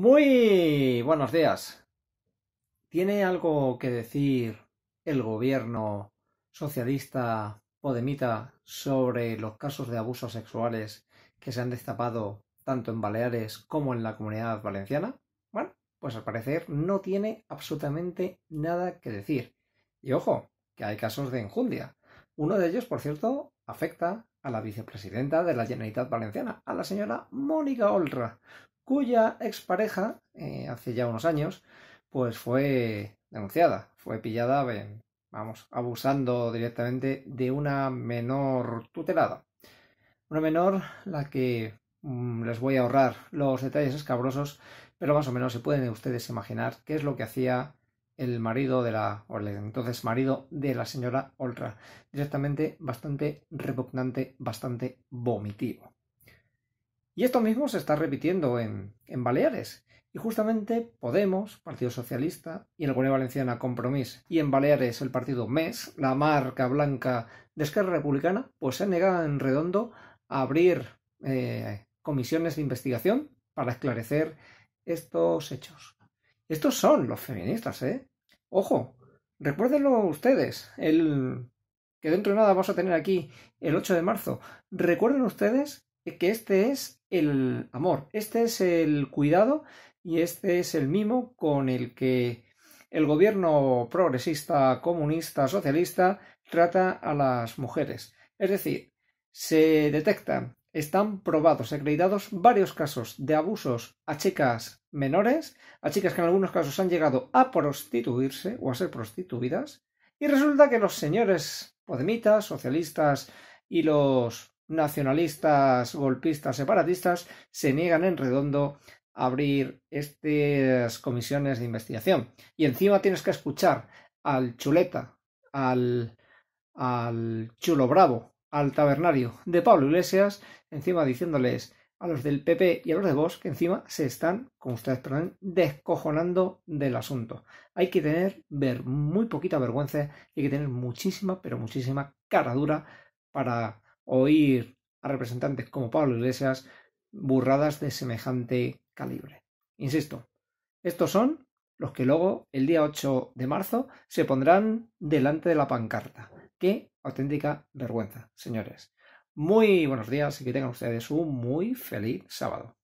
Muy buenos días. ¿Tiene algo que decir el gobierno socialista podemita sobre los casos de abusos sexuales que se han destapado tanto en Baleares como en la comunidad valenciana? Bueno, pues al parecer no tiene absolutamente nada que decir. Y ojo, que hay casos de enjundia. Uno de ellos, por cierto, afecta a la vicepresidenta de la Generalitat Valenciana, a la señora Mónica Olra, cuya expareja, eh, hace ya unos años, pues fue denunciada, fue pillada, vamos, abusando directamente de una menor tutelada. Una menor la que mm, les voy a ahorrar los detalles escabrosos, pero más o menos se pueden ustedes imaginar qué es lo que hacía el marido de la, o el entonces marido de la señora Oltra. Directamente bastante repugnante, bastante vomitivo. Y esto mismo se está repitiendo en, Baleares. Y justamente Podemos, Partido Socialista, y en la Valenciana Compromís, y en Baleares el partido MES, la marca blanca de Esquerra Republicana, pues se negado en redondo a abrir eh, comisiones de investigación para esclarecer estos hechos. Estos son los feministas, ¿eh? Ojo, recuérdenlo ustedes, el que dentro de nada vamos a tener aquí el 8 de marzo. Recuerden ustedes que este es el amor, este es el cuidado y este es el mimo con el que el gobierno progresista, comunista, socialista trata a las mujeres. Es decir, se detectan, están probados, acreditados varios casos de abusos a chicas menores, a chicas que en algunos casos han llegado a prostituirse o a ser prostituidas, y resulta que los señores podemitas, socialistas y los nacionalistas, golpistas, separatistas se niegan en redondo a abrir estas comisiones de investigación. Y encima tienes que escuchar al chuleta, al, chulo bravo, al tabernario de Pablo Iglesias, encima diciéndoles a los del PP y a los de Vox que encima se están, como ustedes perdonen, descojonando del asunto. Hay que tener ver muy poquita vergüenza y hay que tener muchísima, pero muchísima cara para oír a representantes como Pablo Iglesias burradas de semejante calibre. Insisto, estos son los que luego, el día 8 de marzo, se pondrán delante de la pancarta. Qué auténtica vergüenza, señores. Muy buenos días y que tengan ustedes un muy feliz sábado.